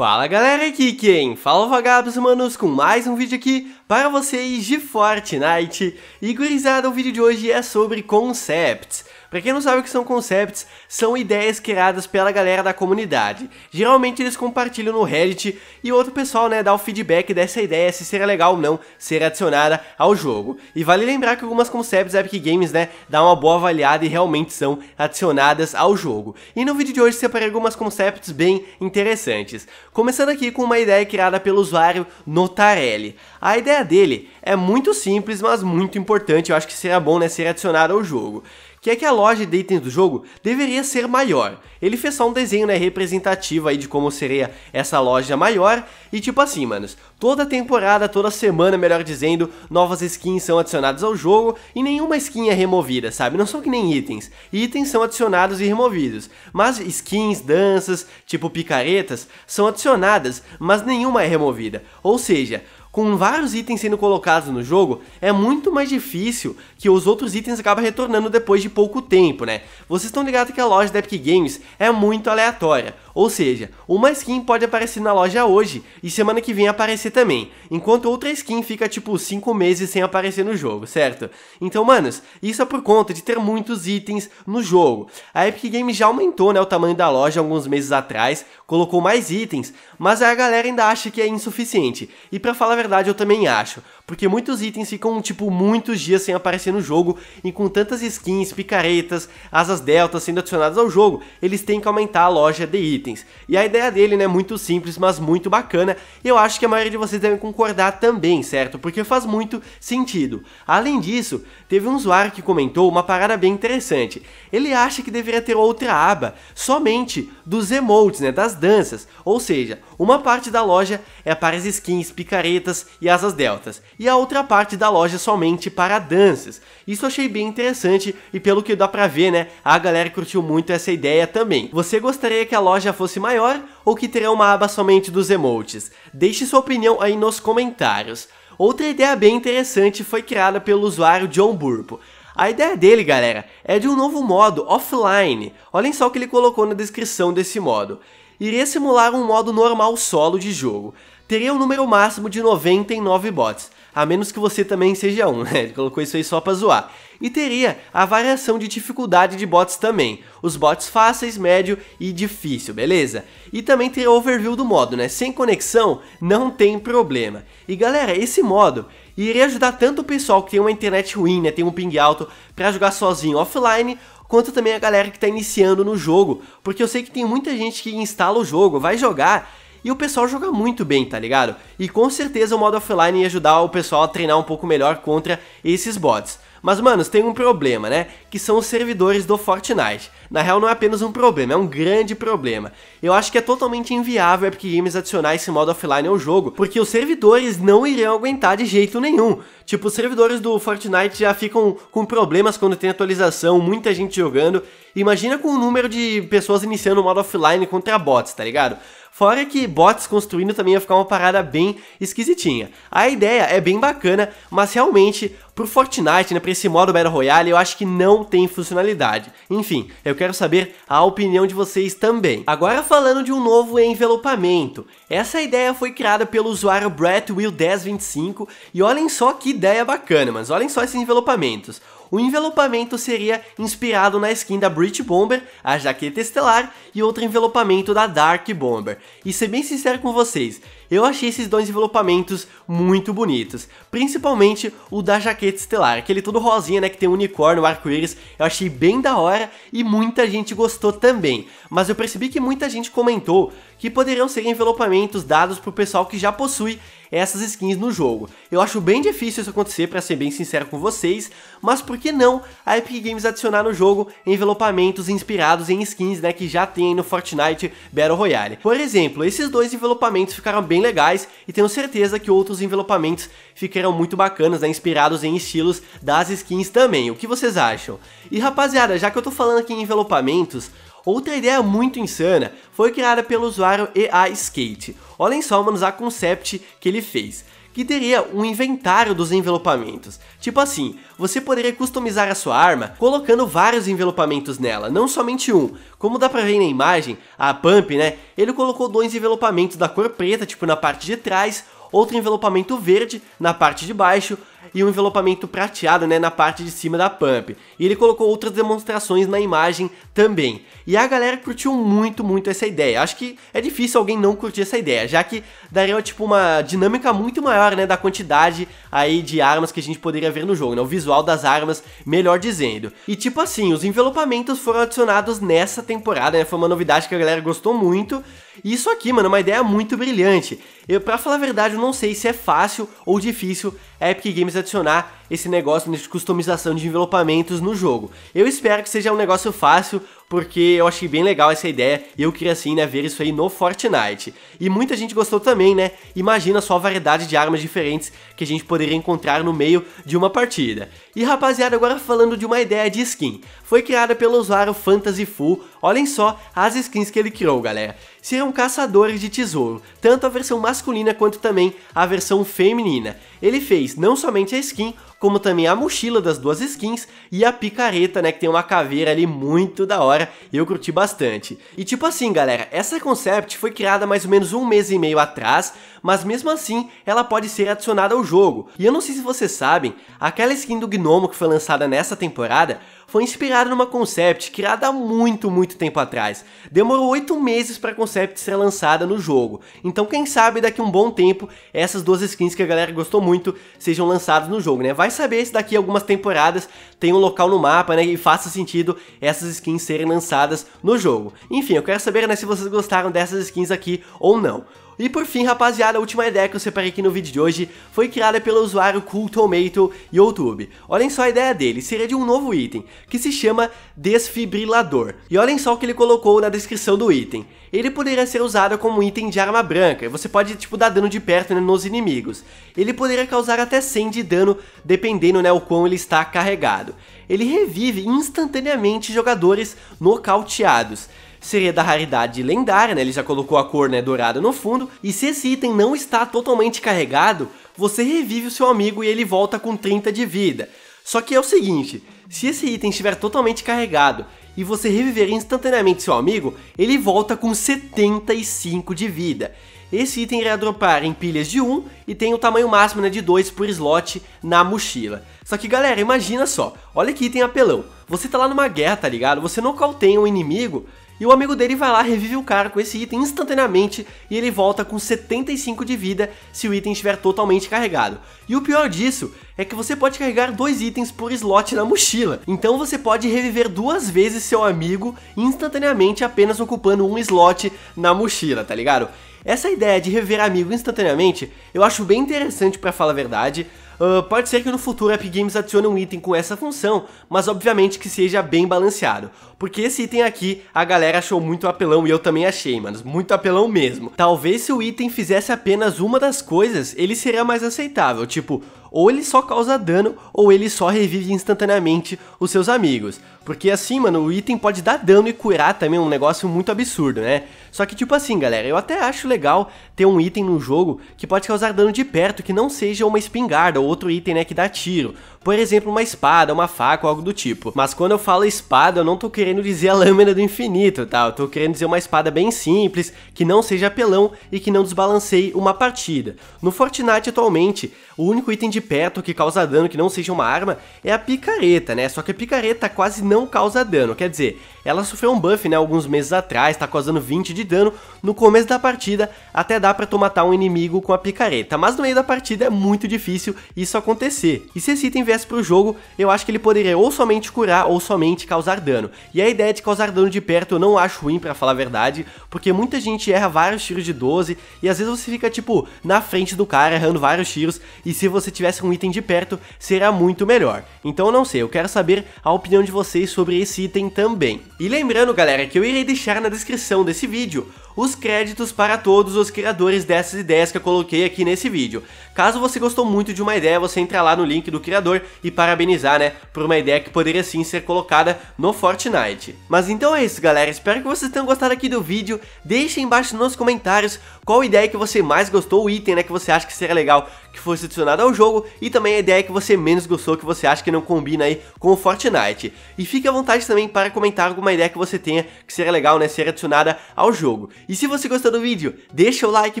Fala galera, aqui quem? Fala é vagabos humanos com mais um vídeo aqui para vocês de Fortnite. E gurizada, o vídeo de hoje é sobre concepts. Para quem não sabe o que são concepts, são ideias criadas pela galera da comunidade. Geralmente eles compartilham no Reddit e outro pessoal, né, dá o feedback dessa ideia se será legal ou não ser adicionada ao jogo. E vale lembrar que algumas concepts Epic Games, né, dá uma boa avaliada e realmente são adicionadas ao jogo. E no vídeo de hoje separei algumas concepts bem interessantes. Começando aqui com uma ideia criada pelo usuário Notarelli. A ideia dele é muito simples, mas muito importante, eu acho que será bom né, ser adicionado ao jogo que é que a loja de itens do jogo deveria ser maior. Ele fez só um desenho né, representativo aí de como seria essa loja maior, e tipo assim, manos, toda temporada, toda semana, melhor dizendo, novas skins são adicionadas ao jogo e nenhuma skin é removida, sabe? Não são que nem itens. Itens são adicionados e removidos, mas skins, danças, tipo picaretas, são adicionadas, mas nenhuma é removida. Ou seja, com vários itens sendo colocados no jogo, é muito mais difícil que os outros itens acabem retornando depois de pouco tempo, né? Vocês estão ligados que a loja da Epic Games é muito aleatória. Ou seja, uma skin pode aparecer na loja hoje e semana que vem aparecer também, enquanto outra skin fica tipo 5 meses sem aparecer no jogo, certo? Então, manos, isso é por conta de ter muitos itens no jogo. A Epic Games já aumentou né, o tamanho da loja alguns meses atrás, colocou mais itens, mas a galera ainda acha que é insuficiente. E para falar a verdade, eu também acho porque muitos itens ficam, tipo, muitos dias sem aparecer no jogo, e com tantas skins, picaretas, asas deltas sendo adicionadas ao jogo, eles têm que aumentar a loja de itens. E a ideia dele, né, é muito simples, mas muito bacana, e eu acho que a maioria de vocês devem concordar também, certo? Porque faz muito sentido. Além disso, teve um usuário que comentou uma parada bem interessante. Ele acha que deveria ter outra aba, somente dos emotes, né, das danças, ou seja, uma parte da loja é para as skins, picaretas e asas deltas, e a outra parte da loja somente para danças. Isso achei bem interessante e pelo que dá pra ver, né, a galera curtiu muito essa ideia também. Você gostaria que a loja fosse maior ou que teria uma aba somente dos emotes? Deixe sua opinião aí nos comentários. Outra ideia bem interessante foi criada pelo usuário John Burpo. A ideia dele, galera, é de um novo modo offline. Olhem só o que ele colocou na descrição desse modo. Iria simular um modo normal solo de jogo. Teria um número máximo de 99 bots a menos que você também seja um, né? Ele colocou isso aí só pra zoar. E teria a variação de dificuldade de bots também, os bots fáceis, médio e difícil, beleza? E também teria o overview do modo, né? Sem conexão não tem problema. E galera, esse modo iria ajudar tanto o pessoal que tem uma internet ruim, né? Tem um ping alto para jogar sozinho offline, quanto também a galera que está iniciando no jogo, porque eu sei que tem muita gente que instala o jogo, vai jogar e o pessoal joga muito bem, tá ligado? E com certeza o modo offline ia ajudar o pessoal a treinar um pouco melhor contra esses bots. Mas, manos, tem um problema, né? Que são os servidores do Fortnite. Na real, não é apenas um problema, é um grande problema. Eu acho que é totalmente inviável Epic Games adicionar esse modo offline ao jogo, porque os servidores não irão aguentar de jeito nenhum. Tipo, os servidores do Fortnite já ficam com problemas quando tem atualização, muita gente jogando. Imagina com o número de pessoas iniciando o modo offline contra bots, tá ligado? Fora que bots construindo também ia ficar uma parada bem esquisitinha. A ideia é bem bacana, mas realmente pro Fortnite, né, pra esse modo Battle Royale, eu acho que não tem funcionalidade. Enfim, eu quero saber a opinião de vocês também. Agora falando de um novo envelopamento. Essa ideia foi criada pelo usuário Brett Will 1025 e olhem só que ideia bacana, mas olhem só esses envelopamentos o envelopamento seria inspirado na skin da Bridge Bomber, a jaqueta estelar e outro envelopamento da Dark Bomber. E ser bem sincero com vocês, eu achei esses dois envelopamentos muito bonitos, principalmente o da jaqueta estelar, aquele todo rosinha, né, que tem um unicórnio, um arco-íris, eu achei bem da hora e muita gente gostou também. Mas eu percebi que muita gente comentou que poderiam ser envelopamentos dados pro pessoal que já possui essas skins no jogo. Eu acho bem difícil isso acontecer, para ser bem sincero com vocês, mas por que não a Epic Games adicionar no jogo envelopamentos inspirados em skins, né, que já tem no Fortnite Battle Royale. Por exemplo, esses dois envelopamentos ficaram bem bem legais e tenho certeza que outros envelopamentos ficarão muito bacanas, né, inspirados em estilos das skins também. O que vocês acham? E rapaziada, já que eu tô falando aqui em envelopamentos, Outra ideia muito insana foi criada pelo usuário EA Skate. Olhem só, manos, a concept que ele fez que teria um inventário dos envelopamentos. Tipo assim, você poderia customizar a sua arma colocando vários envelopamentos nela, não somente um. Como dá pra ver na imagem, a Pump, né, ele colocou dois envelopamentos da cor preta, tipo na parte de trás, outro envelopamento verde na parte de baixo, e um envelopamento prateado né, na parte de cima da pump. E ele colocou outras demonstrações na imagem também. E a galera curtiu muito, muito essa ideia. Acho que é difícil alguém não curtir essa ideia, já que daria tipo uma dinâmica muito maior né, da quantidade aí de armas que a gente poderia ver no jogo, né, o visual das armas, melhor dizendo. E tipo assim, os envelopamentos foram adicionados nessa temporada, né, foi uma novidade que a galera gostou muito. E isso aqui, mano, é uma ideia muito brilhante. Eu, pra falar a verdade, eu não sei se é fácil ou difícil a Epic Games adicionar esse negócio de customização de envelopamentos no jogo. Eu espero que seja um negócio fácil, porque eu achei bem legal essa ideia e eu queria assim, né, ver isso aí no Fortnite. E muita gente gostou também, né? Imagina só a variedade de armas diferentes que a gente poderia encontrar no meio de uma partida. E rapaziada, agora falando de uma ideia de skin. Foi criada pelo usuário Fantasy Full. Olhem só as skins que ele criou, galera. Serão é caçadores de tesouro, tanto a versão masculina quanto também a versão feminina. Ele fez não somente a skin, como também a mochila das duas skins e a picareta, né, que tem uma caveira ali muito da hora, eu curti bastante. E tipo assim, galera, essa concept foi criada mais ou menos um mês e meio atrás, mas mesmo assim, ela pode ser adicionada ao jogo. E eu não sei se vocês sabem, aquela skin do Gnomo que foi lançada nessa temporada foi inspirado numa concept criada há muito, muito tempo atrás. Demorou oito meses para a concept ser lançada no jogo, então quem sabe daqui um bom tempo essas duas skins que a galera gostou muito sejam lançadas no jogo, né? Vai saber se daqui algumas temporadas tem um local no mapa, né, e faça sentido essas skins serem lançadas no jogo. Enfim, eu quero saber né, se vocês gostaram dessas skins aqui ou não. E por fim, rapaziada, a última ideia que eu separei aqui no vídeo de hoje foi criada pelo usuário Cooltomato YouTube. Olhem só a ideia dele, seria de um novo item, que se chama Desfibrilador. E olhem só o que ele colocou na descrição do item. Ele poderia ser usado como item de arma branca, você pode, tipo, dar dano de perto né, nos inimigos. Ele poderia causar até 100 de dano, dependendo, né, o quão ele está carregado. Ele revive instantaneamente jogadores nocauteados seria da raridade lendária, né? Ele já colocou a cor né, dourada no fundo. E se esse item não está totalmente carregado, você revive o seu amigo e ele volta com 30 de vida. Só que é o seguinte, se esse item estiver totalmente carregado e você reviver instantaneamente seu amigo, ele volta com 75 de vida. Esse item irá dropar em pilhas de 1 e tem o tamanho máximo né, de 2 por slot na mochila. Só que galera, imagina só, olha que item apelão. Você tá lá numa guerra, tá ligado? Você nocauteia um inimigo, e o amigo dele vai lá, revive o cara com esse item instantaneamente e ele volta com 75 de vida se o item estiver totalmente carregado. E o pior disso é que você pode carregar dois itens por slot na mochila. Então você pode reviver duas vezes seu amigo instantaneamente apenas ocupando um slot na mochila, tá ligado? Essa ideia de rever amigo instantaneamente eu acho bem interessante para falar a verdade, ah, pode ser que no futuro a Epic Games adicione um item com essa função, mas obviamente que seja bem balanceado. Porque esse item aqui a galera achou muito apelão e eu também achei, mano, muito apelão mesmo. Talvez se o item fizesse apenas uma das coisas, ele seria mais aceitável, tipo, ou ele só causa dano, ou ele só revive instantaneamente os seus amigos. Porque assim, mano, o item pode dar dano e curar também, um negócio muito absurdo, né? Só que tipo assim, galera, eu até acho legal ter um item no jogo que pode causar dano de perto, que não seja uma espingarda ou outro item, né, que dá tiro. Por exemplo, uma espada, uma faca, algo do tipo. Mas quando eu falo espada, eu não tô querendo dizer a lâmina do infinito, tá? Eu tô querendo dizer uma espada bem simples, que não seja apelão e que não desbalanceie uma partida. No Fortnite atualmente, o único item de perto que causa dano que não seja uma arma é a picareta, né? Só que a picareta quase não causa dano, quer dizer, ela sofreu um buff né, alguns meses atrás, tá causando 20 de dano no começo da partida, até dá pra tu matar um inimigo com a picareta, mas no meio da partida é muito difícil isso acontecer. E se esse item viesse pro jogo, eu acho que ele poderia ou somente curar ou somente causar dano. E a ideia de causar dano de perto eu não acho ruim para falar a verdade, porque muita gente erra vários tiros de 12 e às vezes você fica tipo na frente do cara errando vários tiros e se você tivesse um item de perto será muito melhor. Então não sei, eu quero saber a opinião de vocês sobre esse item também. E lembrando, galera, que eu irei deixar na descrição desse vídeo os créditos para todos os criadores dessas ideias que eu coloquei aqui nesse vídeo. Caso você gostou muito de uma ideia, você entra lá no link do criador e parabenizar, né, por uma ideia que poderia sim ser colocada no Fortnite. Mas então é isso, galera. Espero que vocês tenham gostado aqui do vídeo. Deixem embaixo nos comentários qual ideia que você mais gostou, o item, né, que você acha que seria legal que fosse adicionado ao jogo e também a ideia que você menos gostou, que você acha que não combina aí com o Fortnite. E fique à vontade também para comentar alguma ideia que você tenha que seria legal, né, ser adicionada ao jogo. E se você gostou do vídeo, deixa o like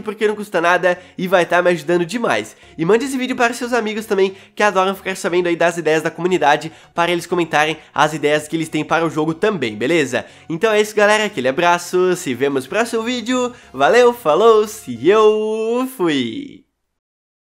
porque não custa nada e vai estar tá me ajudando demais. E mande esse vídeo para seus amigos também que adoram ficar sabendo aí das ideias da comunidade para eles comentarem as ideias que eles têm para o jogo também, beleza? Então é isso galera, aquele abraço, se vemos no próximo vídeo, valeu, falou, e eu fui!